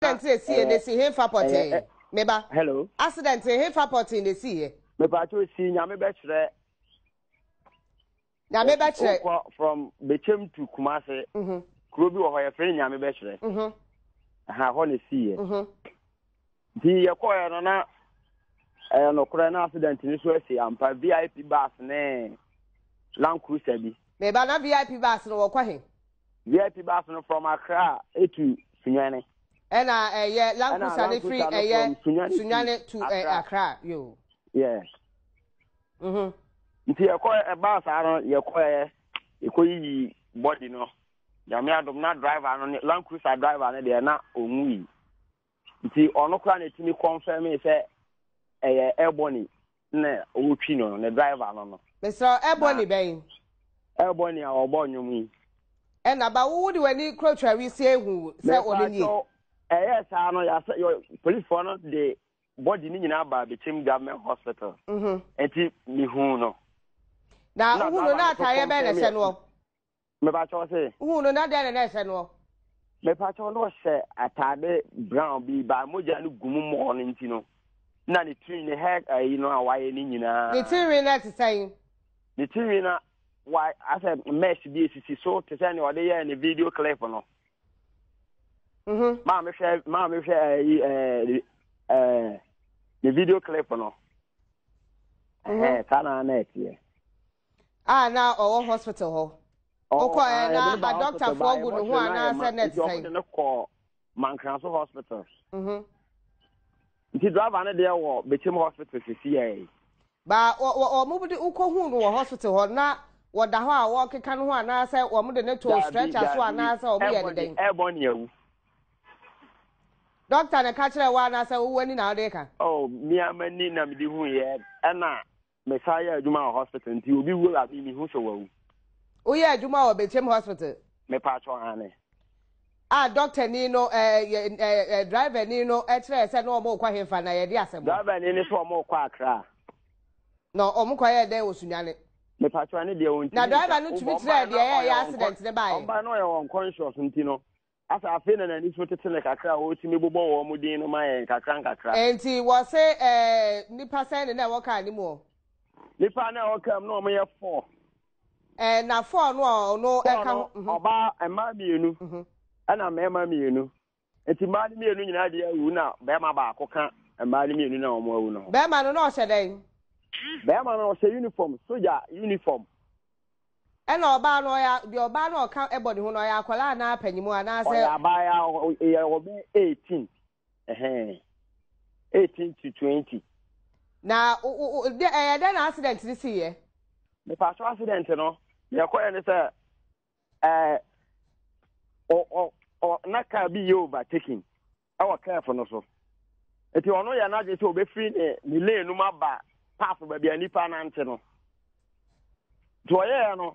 accident esi yɛ n'esi him nfa eh, pɔtee eh, eh, meba hello accident he nfa pɔtee n'esi yɛ. mepatro si nyame bɛkyerɛ. nyame bɛkyerɛ. okɔ from bekyem to kumase. kuro bi wɔ hɔ yɛfrɛ ne nyame bɛkyerɛ. ha hɔ ne si yɛ. nti yɛkɔɛ no na ɛyɛ na accident ni so asi ampa vip bus ne land cruiser bi. meba na vip bus no wɔkɔ he. vip bus no from accra etu sunyane. ɛna ɛyɛ lankusa ne firi ɛyɛ sunyane to eh, akra yo. yes. Mm-hmm. nti yɛkɔ ɛbaa eh, saa no yɛkɔ eh, yɛkɔ yiyi bɔdi no adum na driver no driver no deɛ na ɔmu yi nti ɔno kora na etimi kɔnfɛmi sɛ ɛyɛ ɛbɔni na ɔwɔtwi no ne driver no no. ɛbɔni bɛyi. ɛbɔni a ɔbɔ yi. de w'ani si ehu sɛ ɛyɛ saa no policefoɔ no de bɔdi ne nyinaa baa bitim government hospital mhm. nti mehu no na wohu no na ataareɛ bɛɛ na ɛhyɛ noɔ mepakyɛw se wohu no na na ɛhyɛ noɔ mepakyɛw no ɔhyɛ ataade brown bi baa mogya no gu mu mmɔɔ no nti no na ne tiri ne hair ayi eh, no a wayɛ no nyinaa ne tiri no te ne tiri no wa asɛ mesh bi esisi so te sɛ nea ɔde yɛɛ ne video clip no Mm-hmm. maa mi hwɛ maa mi hwɛ ɛyi ɛɛ video clip no ɛɛ saa na ah, na ɛteɛ. Eh, mm-hmm. a na ọwọ hospital hɔ Ọkọ ɛ na adɔktafoɔ gu ne ho anaasɛ net sɛn. ɔkɔ ne kɔ mankanso hospital. nti driver hospital sisi yɛ. Ba ɔ ɔ de hospital hɔ na wɔda hɔ a wɔkeka ho de ne to stretcher so yɛ ne dɔkta na ka kyerɛ na anaasɛ wowɔ ani na wode ka oh mia m'ani na mede hu uh, ɛna mesa yɛ adwuma wɔ nti obi wo la mehu sɛ wawu woyɛ adwuma wɔ bɛkyɛm hospital oh, a dɔkta ah, ni no eh, eh, eh, driver ni no ɛkyerɛ sɛ na kɔ na yɛde asɛm akra na kɔ yɛ dɛ na driver no tumi kyerɛ deɛ accident ne asafe afei eh, eh, eh, na tete ne kakra a wɔtumi bobɔ wɔn mu din no mhm. ma nkakra. Mhm. nti wɔse ɛɛ nipa sɛn ne na ɛwɔ kaa ne mu o. nipa na ɛwɔ kaa mu na wɔn yɛ four. ɛɛ na four no a ɔno ɛka ho. ɔbaa mmaa mmienu ɛna mmarima mmienu nti mmaa no mmienu nyinaa na barima baako ka mmaa mmienu na awu na ɔhyɛ soja uniform. ɛna ɔbaa no ɔyɛ deɛ ɔbaa no ɔka ɛbɔ ne ho no ɔyɛ na anaa panyimu anaa sɛ. ɔyɛ abaayewa ɛyɛ ɔbɛ eighteen ɛhɛn eighteen to twenty. na o o de ɛyɛ eh, dɛ na accident ni si yɛ. nipaso accident no yɛ kɔ yɛ ne sɛ ɛɛ ɔ ɔ ɔ bi yɛ overtaking ɛwɔ no so eti ɔno yɛ sɛ obɛfiri ne ne lane baabi a nipa nante no nti ɔyɛ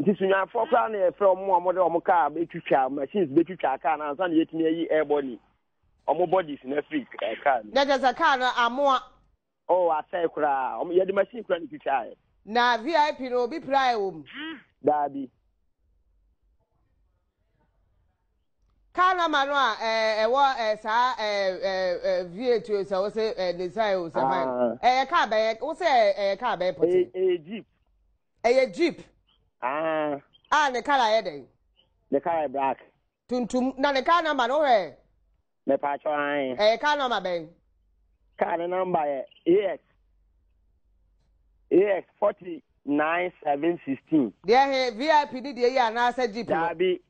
nti sunyafoɔ koraa na yɛfrɛ ɔmo a ɔmode ɔmo kaa betwitwa machines kaa ansa na yɛtumi ayi ɛbɔ ɔmo bodies na firi kaa eh, no dɛdɛ sɛ kaa no amoa o oh, asɛe koraa yɛde machine koraa na vip no obi praeɛ daabi kaa no no a eh, ɛwɔ eh, saa v sɛ wo sɛ ne sae ah. ɛyɛ kaa bɛyɛ wo ɛyɛ kaa bɛyɛ pɔtɛ ɛyɛ jeep ɛyɛ jeep Ah. Ah, ne color yɛ dɛ. Ne color black. Tuntum na ne car number no hwɛ. Me pa atwa an. Ɛyɛ car number bɛn. Car ne number yɛ eh? AX. AX forty nine seven sixteen. Deɛ he VIP ni deɛ yi anaasɛ jeep. Daabi.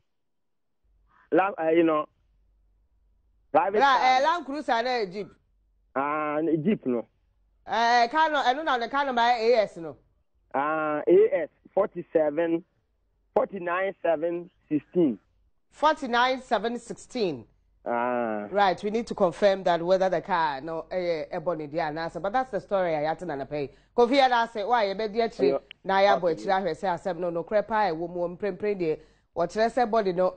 La ɛyi nɔ. Private car. Ɛɛ Land Cruiser na eh, yɛ jeep. Ah, jeep no. Ɛɛ eh, car no ɛno na ne car number yɛ AX no. Ah, AX. 47, 49, 7, 16. 49, 7, 16. Ah. Right, we need to confirm that whether the car no eh, eh, ebony dia nasa, but that's the story I had to pay. Kofi and say, why you bet yet na ya boy chira say asem no no crepa e eh, wo mu mprempre de what say body no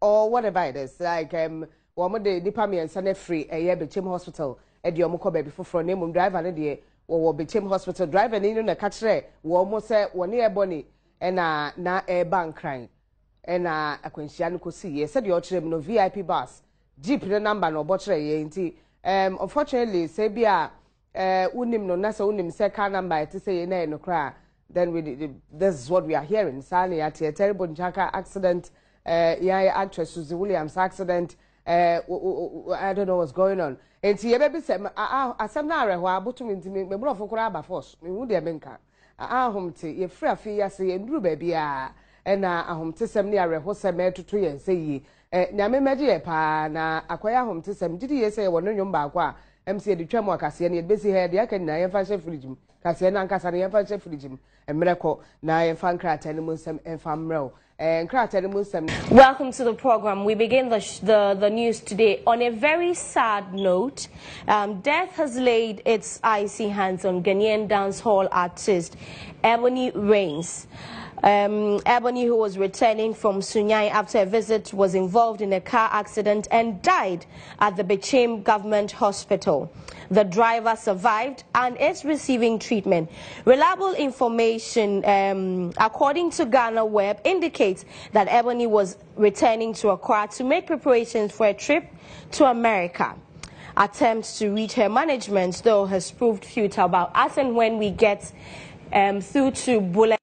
or whatever it is like um wo mo de nipa me and free e ye bechem hospital e de omo ko baby for from name driver ne de wɔwɔ bekyem hospital driver ni no na ɛka kyerɛ wɔn mo sɛ wɔne ɛbɔ ne ɛna na ɛreba nkran ɛna akwanhyia no kɔsi yɛ sɛdeɛ ɔkyerɛ mu no vip bus jeep ne number na ɔbɔ kyerɛ yɛ nti ɛm unfortunately sɛ bi a ɛɛ wonim no na sɛ wonim sɛ car number ɛte sɛ yɛ na yɛ no koraa then we this is what we are hearing saa na yɛ terrible jaka accident ɛɛ yɛn actress suzy williams accident. Eh, I don't know what's going on. Nti yɛ bɛbi sɛ asɛm no awerɛ hɔ a botum nti me borɔfo koraa aba force mehu deɛ menka ahomte yɛfiri afe yi ase yɛnduru baabi a ɛna ahomtesɛm ne awerɛhosɛm ɛtoto yɛn sɛ yie eh, nyame mɛgye yɛ paa na akɔyɛ ahomtesɛm gyidi yie sɛ yɛwɔ no nnwom baako a ɛm sɛ yɛde twam akaseɛ no yɛde bɛsi ha yɛde aka nyinaa yɛmfa hyɛ firigyi mu kaseɛ no ankasa no yɛmfa hyɛ firigyi mu mmerɛ kɔ na yɛmfa nkrataa no mu nsɛm ɛmfa mmerɛ wo Eh, Welcome to the program. We begin the, the, the, news today on a very sad note. Um, death has laid its icy hands on Ghanaian dancehall artist Ebony Rains. Um, Ebony, who was returning from Sunyai after a visit, was involved in a car accident and died at the Bechem Government Hospital. The driver survived and is receiving treatment. Reliable information, um, according to Ghana Web, indicates that Ebony was returning to Accra to make preparations for a trip to America attempts to reach her management, though, has proved futile. But as and when we get um, through to bullet.